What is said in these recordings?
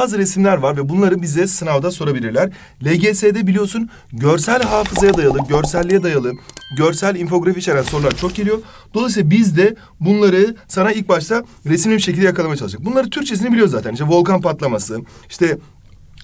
bazı resimler var ve bunları bize sınavda sorabilirler. LGS'de biliyorsun görsel hafızaya dayalı, görselliğe dayalı, görsel infografi içeren sorular çok geliyor. Dolayısıyla biz de bunları sana ilk başta resimli bir şekilde yakalamaya çalışacak. Bunları Türkçesini biliyoruz zaten. İşte volkan patlaması, işte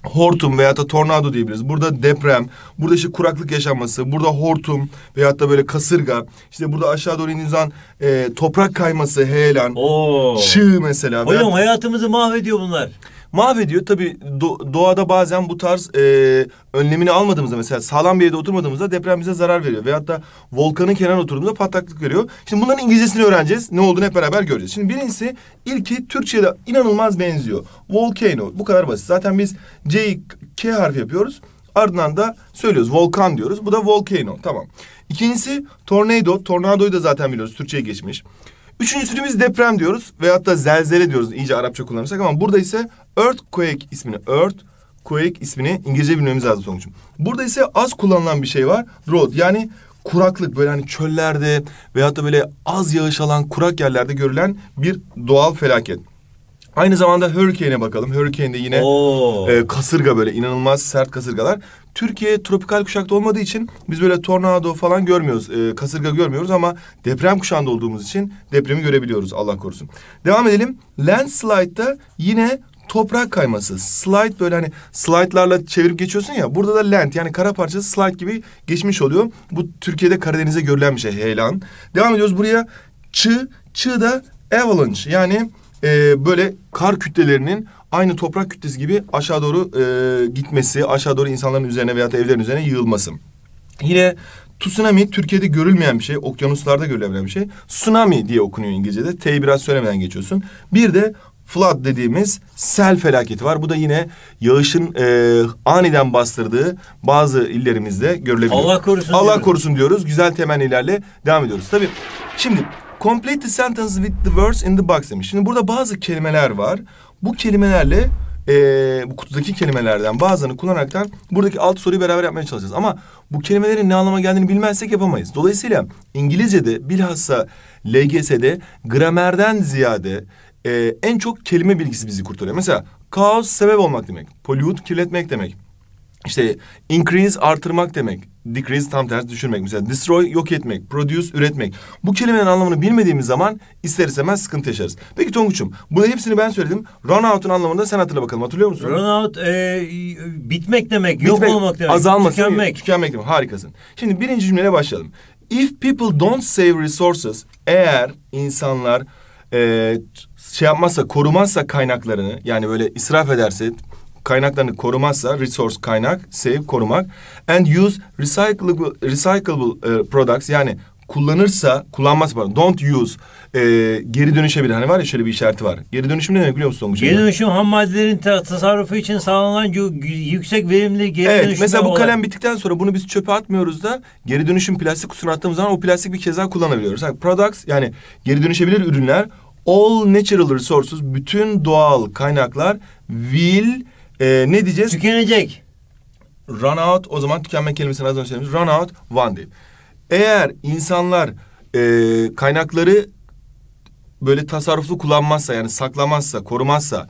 hortum veya da tornado diyebiliriz. Burada deprem, burada işte kuraklık yaşanması, burada hortum veya da böyle kasırga. İşte burada aşağı doğru indiğiniz zaman e, toprak kayması, heyelan, Oo. çığ mesela. Hocam hayatımızı mahvediyor bunlar mahvediyor. Tabii do- doğada bazen bu tarz e, önlemini almadığımızda mesela sağlam bir yerde oturmadığımızda deprem bize zarar veriyor. Veyahut da volkanın kenar oturduğunda patlaklık veriyor. Şimdi bunların İngilizcesini öğreneceğiz. Ne olduğunu hep beraber göreceğiz. Şimdi birincisi ilki Türkçe'de inanılmaz benziyor. Volcano. Bu kadar basit. Zaten biz C, K harfi yapıyoruz. Ardından da söylüyoruz volkan diyoruz. Bu da volcano. Tamam. İkincisi tornado. Tornadoyu da zaten biliyoruz. Türkçe'ye geçmiş. Üçüncüsünü deprem diyoruz veyahut da zelzele diyoruz iyice Arapça kullanırsak ama burada ise earthquake ismini earthquake ismini İngilizce bilmemiz lazım sonucum. Burada ise az kullanılan bir şey var. Drought yani kuraklık böyle hani çöllerde veyahut da böyle az yağış alan kurak yerlerde görülen bir doğal felaket. Aynı zamanda Hurricane'e bakalım. hurricane de yine e, kasırga böyle inanılmaz sert kasırgalar. Türkiye tropikal kuşakta olmadığı için biz böyle tornado falan görmüyoruz. E, kasırga görmüyoruz ama deprem kuşağında olduğumuz için depremi görebiliyoruz Allah korusun. Devam edelim. Landslide'da yine toprak kayması. Slide böyle hani slide'larla çevirip geçiyorsun ya. Burada da land yani kara parçası slide gibi geçmiş oluyor. Bu Türkiye'de Karadeniz'e görülen bir şey heyelan. Devam ediyoruz buraya. Çığ. Çığ da avalanche yani e, böyle kar kütlelerinin aynı toprak kütlesi gibi aşağı doğru e, gitmesi, aşağı doğru insanların üzerine veya evlerin üzerine yığılması. Yine tsunami Türkiye'de görülmeyen bir şey, okyanuslarda görülebilen bir şey. Tsunami diye okunuyor İngilizce'de. T'yi biraz söylemeden geçiyorsun. Bir de flood dediğimiz sel felaketi var. Bu da yine yağışın e, aniden bastırdığı bazı illerimizde görülebiliyor. Allah korusun. Allah diyoruz. korusun diyoruz. Güzel temennilerle devam ediyoruz. Tabii şimdi complete the sentence with the words in the box demiş. Şimdi burada bazı kelimeler var. Bu kelimelerle e, bu kutudaki kelimelerden bazılarını kullanaraktan buradaki alt soruyu beraber yapmaya çalışacağız. Ama bu kelimelerin ne anlama geldiğini bilmezsek yapamayız. Dolayısıyla İngilizce'de bilhassa LGS'de gramerden ziyade e, en çok kelime bilgisi bizi kurtarıyor. Mesela kaos sebep olmak demek. Pollute kirletmek demek. İşte increase artırmak demek decrease tam tersi düşürmek. Mesela destroy yok etmek, produce üretmek. Bu kelimenin anlamını bilmediğimiz zaman ister istemez sıkıntı yaşarız. Peki Tonguç'um bunu hepsini ben söyledim. Run out'un anlamını da sen hatırla bakalım hatırlıyor musun? Run out e, bitmek demek, bitmek, yok olmak demek, azalması, tükenmek. Tükenmek demek harikasın. Şimdi birinci cümleye başlayalım. If people don't save resources, eğer insanlar e, şey yapmazsa, korumazsa kaynaklarını yani böyle israf ederse, kaynaklarını korumazsa resource kaynak, save korumak and use recyclable recyclable e, products yani kullanırsa kullanmaz pardon don't use e, geri dönüşebilir. Hani var ya şöyle bir işareti var. Geri dönüşüm ne demek biliyor musun Tonguç? Geri dönüşüm ham maddelerin tasarrufu için sağlanan yüksek verimli geri evet, dönüşüm. Mesela bu kalem olan... bittikten sonra bunu biz çöpe atmıyoruz da geri dönüşüm plastik kutusuna attığımız zaman o plastik bir kez daha kullanabiliyoruz. Yani products yani geri dönüşebilir ürünler all natural resources bütün doğal kaynaklar will ee, ne diyeceğiz? Tükenecek. Run out o zaman tükenme kelimesini az önce söylemiş. Run out one day. Eğer insanlar e, kaynakları böyle tasarruflu kullanmazsa yani saklamazsa, korumazsa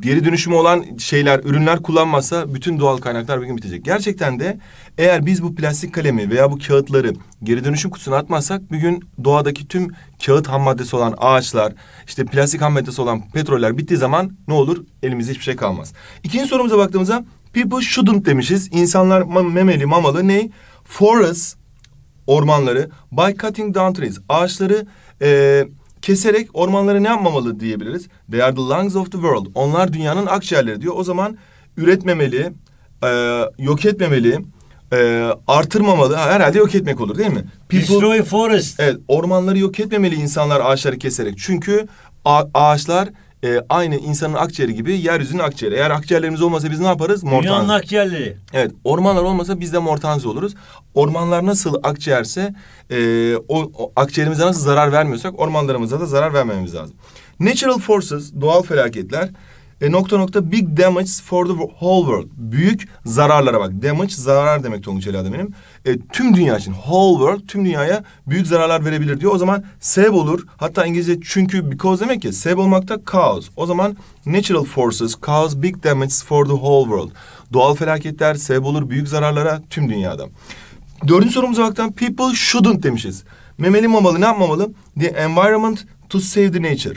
geri dönüşümü olan şeyler, ürünler kullanmazsa bütün doğal kaynaklar bir gün bitecek. Gerçekten de eğer biz bu plastik kalemi veya bu kağıtları geri dönüşüm kutusuna atmazsak bir gün doğadaki tüm kağıt ham maddesi olan ağaçlar, işte plastik ham maddesi olan petroller bittiği zaman ne olur? Elimizde hiçbir şey kalmaz. İkinci sorumuza baktığımızda people shouldn't demişiz. İnsanlar memeli mamalı ne? Forests, ormanları by cutting down trees. Ağaçları e, keserek ormanları ne yapmamalı diyebiliriz? They are the lungs of the world. Onlar dünyanın akciğerleri diyor. O zaman üretmemeli, e, yok etmemeli, e, artırmamalı. Herhalde yok etmek olur değil mi? People, Destroy forest. Evet, ormanları yok etmemeli insanlar ağaçları keserek. Çünkü ağaçlar e, aynı insanın akciğeri gibi yeryüzünün akciğeri. Eğer akciğerlerimiz olmasa biz ne yaparız? Mortanzi. Dünyanın akciğerleri. Evet ormanlar olmasa biz de mortanzi oluruz. Ormanlar nasıl akciğerse e, o, o akciğerimize nasıl zarar vermiyorsak ormanlarımıza da zarar vermememiz lazım. Natural forces, doğal felaketler e, nokta nokta big damage for the whole world. Büyük zararlara bak. Damage zarar demek Tonguç Ela'da benim. E, tüm dünya için whole world tüm dünyaya büyük zararlar verebilir diyor. O zaman seb olur. Hatta İngilizce çünkü because demek ki seb olmakta cause. O zaman natural forces cause big damage for the whole world. Doğal felaketler sebep olur büyük zararlara tüm dünyada. Dördüncü sorumuza baktan people shouldn't demişiz. Memeli mamalı ne yapmamalı? The environment to save the nature.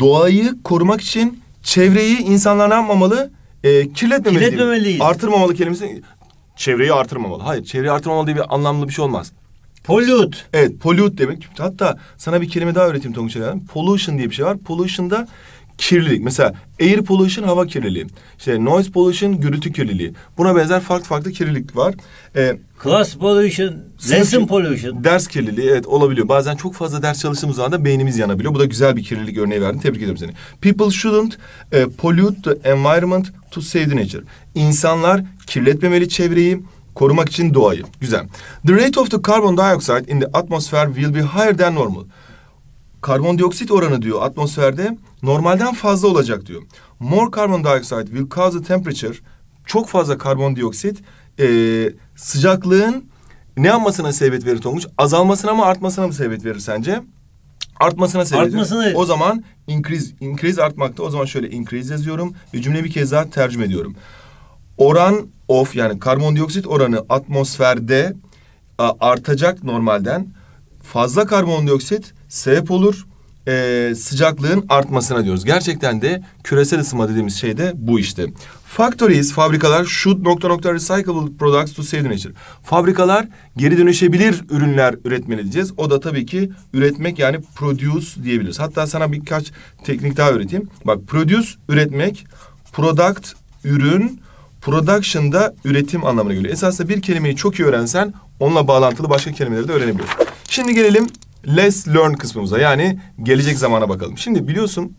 Doğayı korumak için çevreyi insanlar ne yapmamalı? E, kirletmemeli. Kirletmemeliyiz. Artırmamalı kelimesi çevreyi artırmamalı. Hayır çevreyi artırmamalı diye bir anlamlı bir şey olmaz. Pollute. Evet pollute demek. Hatta sana bir kelime daha öğreteyim Tonguç Pollution diye bir şey var. Pollution'da kirlilik. Mesela air pollution hava kirliliği. İşte noise pollution gürültü kirliliği. Buna benzer farklı farklı kirlilik var. Ee, Class pollution, lesson pollution. Ders kirliliği evet olabiliyor. Bazen çok fazla ders çalıştığımız zaman da beynimiz yanabiliyor. Bu da güzel bir kirlilik örneği verdin. Tebrik ediyorum seni. People shouldn't e, pollute the environment to save the nature. İnsanlar kirletmemeli çevreyi korumak için doğayı. Güzel. The rate of the carbon dioxide in the atmosphere will be higher than normal. Karbondioksit oranı diyor atmosferde normalden fazla olacak diyor. More carbon dioxide will cause the temperature çok fazla karbondioksit e, sıcaklığın ne yapmasına sebep verir Tonguç? Azalmasına mı artmasına mı sebep verir sence? Artmasına sebep. Artmasına verir. O zaman increase, increase artmakta. O zaman şöyle increase yazıyorum ve cümleyi bir kez daha tercüme ediyorum. Oran of yani karbondioksit oranı atmosferde a, artacak normalden. Fazla karbondioksit sebep olur e, sıcaklığın artmasına diyoruz. Gerçekten de küresel ısınma dediğimiz şey de bu işte. Factories, fabrikalar should nokta nokta recyclable products to save nature. Fabrikalar geri dönüşebilir ürünler üretmeli diyeceğiz. O da tabii ki üretmek yani produce diyebiliriz. Hatta sana birkaç teknik daha öğreteyim. Bak produce üretmek, product ürün, production da üretim anlamına geliyor. Esasında bir kelimeyi çok iyi öğrensen onunla bağlantılı başka kelimeleri de öğrenebiliyorsun. Şimdi gelelim Less learn kısmımıza yani gelecek zamana bakalım. Şimdi biliyorsun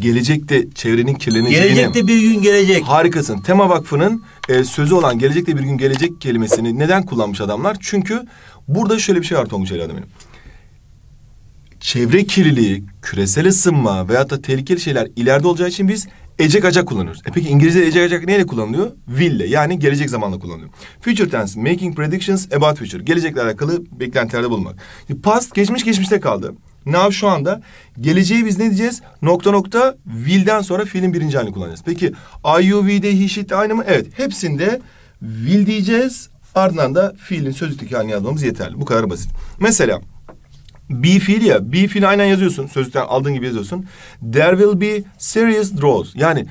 gelecekte çevrenin kirleneceğini... Gelecekte bir gün gelecek. Harikasın. Tema Vakfı'nın e, sözü olan gelecekte bir gün gelecek kelimesini neden kullanmış adamlar? Çünkü burada şöyle bir şey var Tonguç Elada benim. Çevre kirliliği, küresel ısınma veyahut da tehlikeli şeyler ileride olacağı için biz ecek acak kullanıyoruz. E peki İngilizce ecek acak neyle kullanılıyor? Will yani gelecek zamanla kullanılıyor. Future tense making predictions about future. Gelecekle alakalı beklentilerde bulunmak. Past geçmiş geçmişte kaldı. Now şu anda geleceği biz ne diyeceğiz? Nokta nokta will'den sonra fiilin birinci halini kullanacağız. Peki IUV'de he she'de aynı mı? Evet hepsinde will diyeceğiz. Ardından da fiilin sözlükteki halini yazmamız yeterli. Bu kadar basit. Mesela be fiil ya. Be fiil aynen yazıyorsun. Sözlükten aldığın gibi yazıyorsun. There will be serious draws. Yani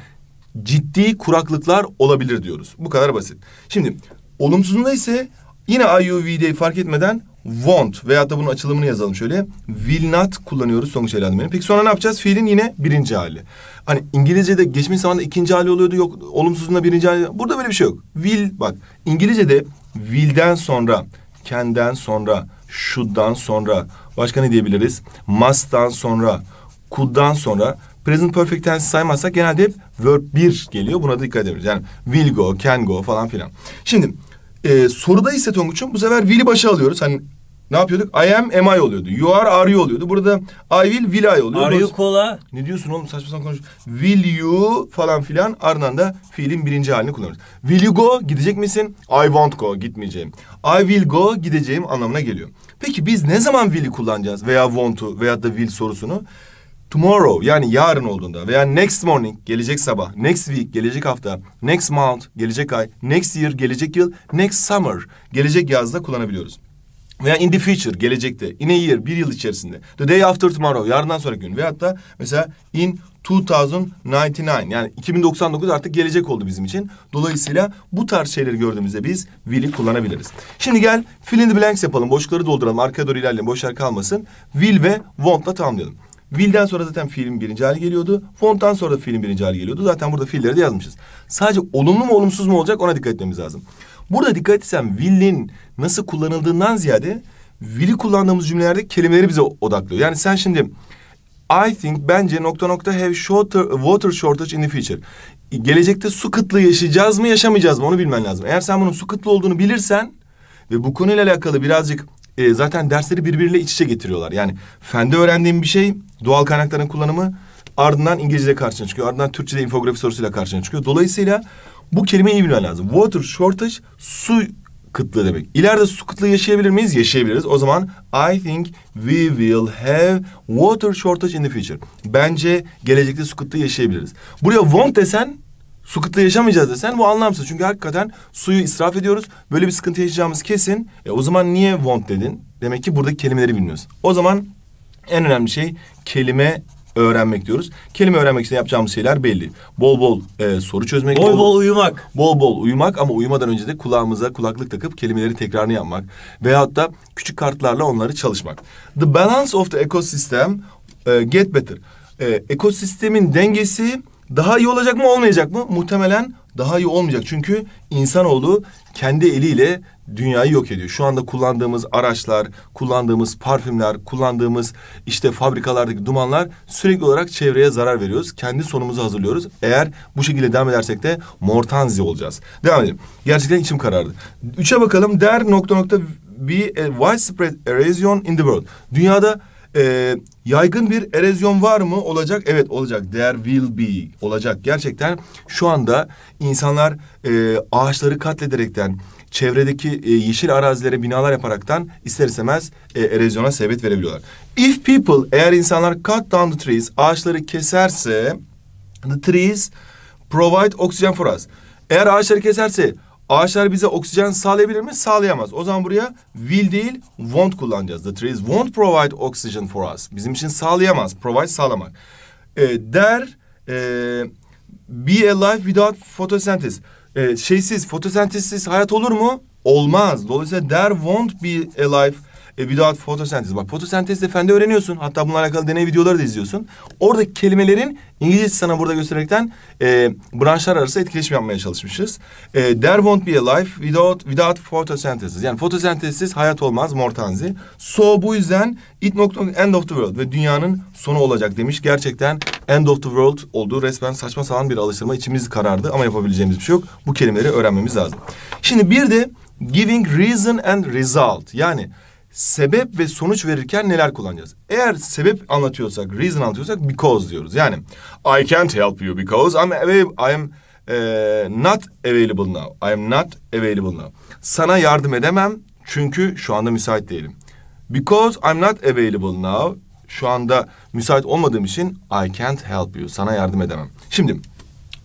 ciddi kuraklıklar olabilir diyoruz. Bu kadar basit. Şimdi olumsuzunda ise yine IUV'de fark etmeden won't veya da bunun açılımını yazalım şöyle. Will not kullanıyoruz sonuç elde Peki sonra ne yapacağız? Fiilin yine birinci hali. Hani İngilizce'de geçmiş zamanda ikinci hali oluyordu. Yok olumsuzunda birinci hali. Burada böyle bir şey yok. Will bak İngilizce'de will'den sonra, can'den sonra, şudan sonra başka ne diyebiliriz? Must'tan sonra, could'dan sonra present perfect tense saymazsak genelde hep verb 1 geliyor. Buna dikkat edebiliriz. Yani will go, can go falan filan. Şimdi e, soruda ise Tonguç'un bu sefer will'i başa alıyoruz. Hani ne yapıyorduk? I am, am I oluyordu. You are, are you oluyordu. Burada I will, will I oluyor. Are Burası... you kola? Ne diyorsun oğlum saçma sapan konuş. Will you falan filan ardından da fiilin birinci halini kullanırız. Will you go? Gidecek misin? I won't go. Gitmeyeceğim. I will go. Gideceğim anlamına geliyor. Peki biz ne zaman will'i kullanacağız? Veya want'u veya da will sorusunu? tomorrow yani yarın olduğunda veya next morning gelecek sabah, next week gelecek hafta, next month gelecek ay, next year gelecek yıl, next summer gelecek yazda kullanabiliyoruz. Veya in the future, gelecekte. In a year, bir yıl içerisinde. The day after tomorrow, yarından sonraki gün. Ve hatta mesela in 2099 yani 2099 artık gelecek oldu bizim için. Dolayısıyla bu tarz şeyleri gördüğümüzde biz will'i kullanabiliriz. Şimdi gel fill in the blanks yapalım. Boşlukları dolduralım. Arkaya doğru ilerleyelim. Boşlar kalmasın. Will ve want'la tamamlayalım. Will'den sonra zaten fiilin birinci hali geliyordu. Font'tan sonra da fiilin birinci hali geliyordu. Zaten burada fiilleri de yazmışız. Sadece olumlu mu olumsuz mu olacak ona dikkat etmemiz lazım. Burada dikkat etsem will'in nasıl kullanıldığından ziyade will'i kullandığımız cümlelerde kelimeleri bize odaklıyor. Yani sen şimdi I think bence nokta nokta have shorter, water shortage in the future. Gelecekte su kıtlığı yaşayacağız mı yaşamayacağız mı onu bilmen lazım. Eğer sen bunun su kıtlığı olduğunu bilirsen ve bu konuyla alakalı birazcık e, zaten dersleri birbiriyle iç içe getiriyorlar. Yani fende öğrendiğim bir şey doğal kaynakların kullanımı ardından İngilizce karşına çıkıyor. Ardından Türkçe'de infografi sorusuyla karşına çıkıyor. Dolayısıyla bu kelimeyi iyi bilmen lazım. Water shortage su kıtlığı demek. İleride su kıtlığı yaşayabilir miyiz? Yaşayabiliriz. O zaman I think we will have water shortage in the future. Bence gelecekte su kıtlığı yaşayabiliriz. Buraya won't desen su kıtlığı yaşamayacağız desen bu anlamsız. Çünkü hakikaten suyu israf ediyoruz. Böyle bir sıkıntı yaşayacağımız kesin. E, o zaman niye won't dedin? Demek ki buradaki kelimeleri bilmiyoruz. O zaman en önemli şey kelime öğrenmek diyoruz. Kelime öğrenmek için yapacağımız şeyler belli. Bol bol e, soru çözmek. Bol, bol bol uyumak. Bol bol uyumak ama uyumadan önce de kulağımıza kulaklık takıp kelimeleri tekrarını yapmak. Veyahut da küçük kartlarla onları çalışmak. The balance of the ecosystem e, get better. E, ekosistemin dengesi daha iyi olacak mı olmayacak mı? Muhtemelen daha iyi olmayacak. Çünkü insanoğlu kendi eliyle dünyayı yok ediyor. Şu anda kullandığımız araçlar, kullandığımız parfümler, kullandığımız işte fabrikalardaki dumanlar sürekli olarak çevreye zarar veriyoruz. Kendi sonumuzu hazırlıyoruz. Eğer bu şekilde devam edersek de mortanzi olacağız. Devam edelim. Gerçekten içim karardı. Üçe bakalım. Der nokta nokta be widespread erosion in the world. Dünyada ee, yaygın bir erozyon var mı? Olacak. Evet olacak. There will be. Olacak. Gerçekten şu anda insanlar e, ağaçları katlederekten, çevredeki e, yeşil arazilere binalar yaparaktan ister istemez e, erozyona sebebiyet verebiliyorlar. If people, eğer insanlar cut down the trees, ağaçları keserse, the trees provide oxygen for us. Eğer ağaçları keserse Ağaçlar bize oksijen sağlayabilir mi? Sağlayamaz. O zaman buraya will değil won't kullanacağız. The trees won't provide oxygen for us. Bizim için sağlayamaz. Provide sağlamak. E, der e, be alive without photosynthesis. E, şeysiz fotosentezsiz hayat olur mu? Olmaz. Dolayısıyla there won't be alive e, daha fotosentez. Bak fotosentez de fende öğreniyorsun. Hatta bunlarla alakalı deney videoları da izliyorsun. Orada kelimelerin İngilizce sana burada göstererekten e, branşlar arası etkileşim yapmaya çalışmışız. E, there won't be a life without, without photosynthesis. Yani fotosentezsiz hayat olmaz Mortanzi. So bu yüzden it not end of the world ve dünyanın sonu olacak demiş. Gerçekten end of the world olduğu resmen saçma sapan bir alıştırma. içimiz karardı ama yapabileceğimiz bir şey yok. Bu kelimeleri öğrenmemiz lazım. Şimdi bir de giving reason and result. Yani sebep ve sonuç verirken neler kullanacağız? Eğer sebep anlatıyorsak, reason anlatıyorsak because diyoruz. Yani I can't help you because I'm I am e, not available now. I'm not available now. Sana yardım edemem çünkü şu anda müsait değilim. Because I'm not available now. Şu anda müsait olmadığım için I can't help you. Sana yardım edemem. Şimdi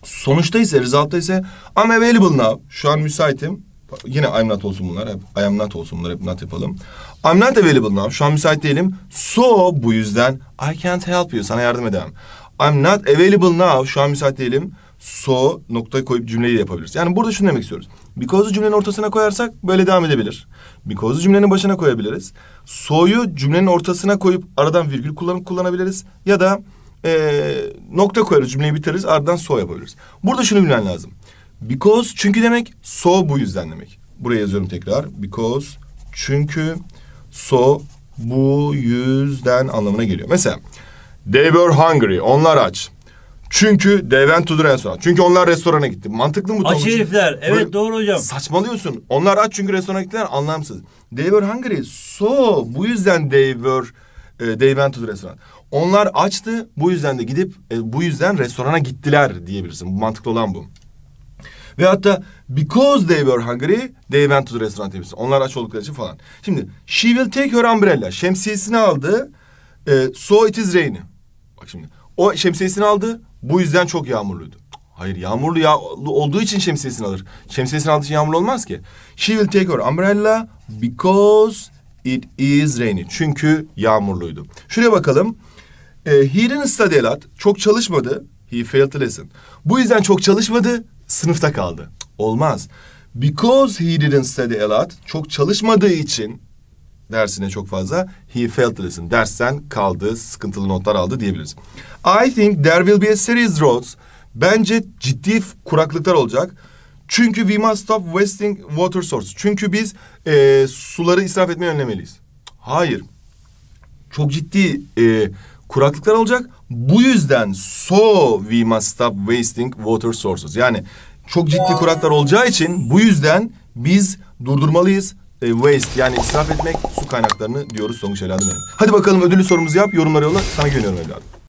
sonuçta ise result'ta ise I'm available now. Şu an müsaitim Yine I'm not olsun bunlar. I am not olsun bunlar. Hep not yapalım. I'm not available now. Şu an müsait değilim. So bu yüzden I can't help you. Sana yardım edemem. I'm not available now. Şu an müsait değilim. So nokta koyup cümleyi yapabiliriz. Yani burada şunu demek istiyoruz. Because'u cümlenin ortasına koyarsak böyle devam edebilir. Because'u cümlenin başına koyabiliriz. So'yu cümlenin ortasına koyup aradan virgül kullanıp kullanabiliriz. Ya da ee, nokta koyarız cümleyi bitiririz ardından so yapabiliriz. Burada şunu bilmen lazım. Because çünkü demek so bu yüzden demek. Buraya yazıyorum tekrar. Because çünkü so bu yüzden anlamına geliyor. Mesela they were hungry. Onlar aç. Çünkü they went to the restaurant. Çünkü onlar restorana gitti. Mantıklı mı? Aç herifler. Evet Böyle doğru hocam. Saçmalıyorsun. Onlar aç çünkü restorana gittiler. Anlamsız. They were hungry. So bu yüzden they were e, they went to the restaurant. Onlar açtı. Bu yüzden de gidip e, bu yüzden restorana gittiler diyebilirsin. Mantıklı olan bu. Ve hatta because they were hungry they went to the restaurant diyebilirsin. Onlar aç oldukları için falan. Şimdi she will take her umbrella. Şemsiyesini aldı. E, so it is rainy. Bak şimdi o şemsiyesini aldı. Bu yüzden çok yağmurluydu. Hayır yağmurlu ya olduğu için şemsiyesini alır. Şemsiyesini aldığı için yağmurlu olmaz ki. She will take her umbrella because it is rainy. Çünkü yağmurluydu. Şuraya bakalım. E, he didn't study a lot. Çok çalışmadı. He failed to listen. Bu yüzden çok çalışmadı sınıfta kaldı. Olmaz. Because he didn't study a lot, çok çalışmadığı için dersine çok fazla he failed the lesson. Dersten kaldı, sıkıntılı notlar aldı diyebiliriz. I think there will be a series roads. Bence ciddi kuraklıklar olacak. Çünkü we must stop wasting water source. Çünkü biz e, suları israf etmeyi önlemeliyiz. Hayır. Çok ciddi e, kuraklıklar olacak. Bu yüzden so we must stop wasting water sources. Yani çok ciddi kuraklar olacağı için bu yüzden biz durdurmalıyız. E, waste yani israf etmek su kaynaklarını diyoruz Sonuç evladım benim. Hadi bakalım ödüllü sorumuzu yap yorumlara yolla sana güveniyorum evladım.